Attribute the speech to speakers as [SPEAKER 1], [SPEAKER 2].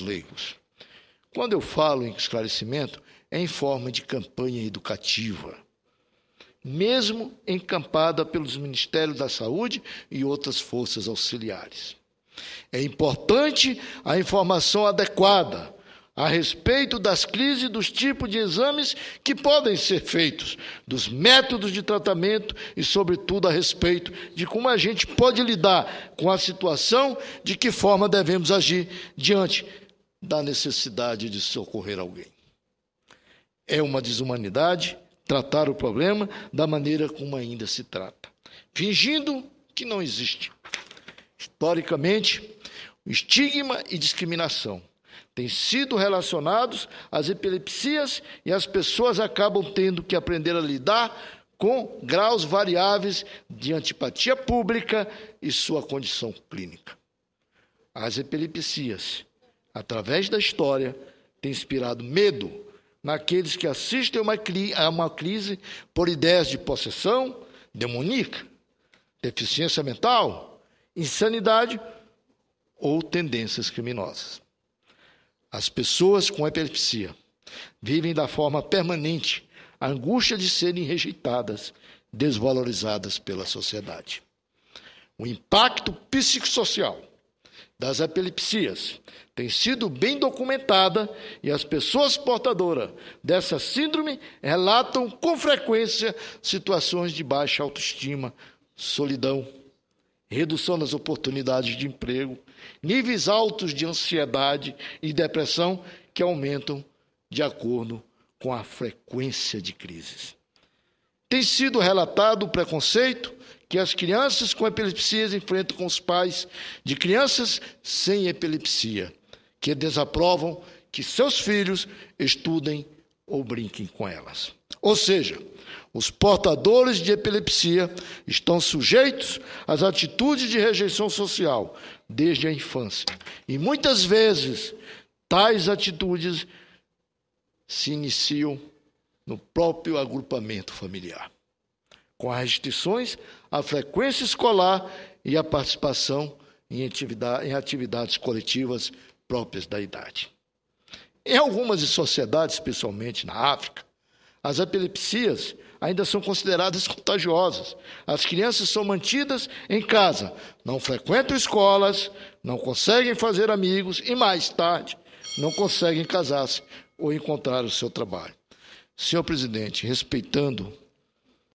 [SPEAKER 1] leigos. Quando eu falo em esclarecimento, é em forma de campanha educativa, mesmo encampada pelos Ministérios da Saúde e outras forças auxiliares. É importante a informação adequada a respeito das crises, dos tipos de exames que podem ser feitos, dos métodos de tratamento e, sobretudo, a respeito de como a gente pode lidar com a situação, de que forma devemos agir diante da necessidade de socorrer alguém. É uma desumanidade tratar o problema da maneira como ainda se trata, fingindo que não existe. Historicamente, estigma e discriminação têm sido relacionados às epilepsias e as pessoas acabam tendo que aprender a lidar com graus variáveis de antipatia pública e sua condição clínica. As epilepsias através da história, tem inspirado medo naqueles que assistem uma a uma crise por ideias de possessão demoníaca, deficiência mental, insanidade ou tendências criminosas. As pessoas com epilepsia vivem da forma permanente a angústia de serem rejeitadas, desvalorizadas pela sociedade. O impacto psicossocial das epilepsias tem sido bem documentada e as pessoas portadoras dessa síndrome relatam com frequência situações de baixa autoestima, solidão, redução das oportunidades de emprego, níveis altos de ansiedade e depressão que aumentam de acordo com a frequência de crises. Tem sido relatado o preconceito que as crianças com epilepsia enfrentam com os pais de crianças sem epilepsia, que desaprovam que seus filhos estudem ou brinquem com elas. Ou seja, os portadores de epilepsia estão sujeitos às atitudes de rejeição social desde a infância. E muitas vezes, tais atitudes se iniciam no próprio agrupamento familiar com as restrições à frequência escolar e à participação em, atividade, em atividades coletivas próprias da idade. Em algumas sociedades, especialmente na África, as epilepsias ainda são consideradas contagiosas. As crianças são mantidas em casa, não frequentam escolas, não conseguem fazer amigos e mais tarde não conseguem casar-se ou encontrar o seu trabalho. Senhor presidente, respeitando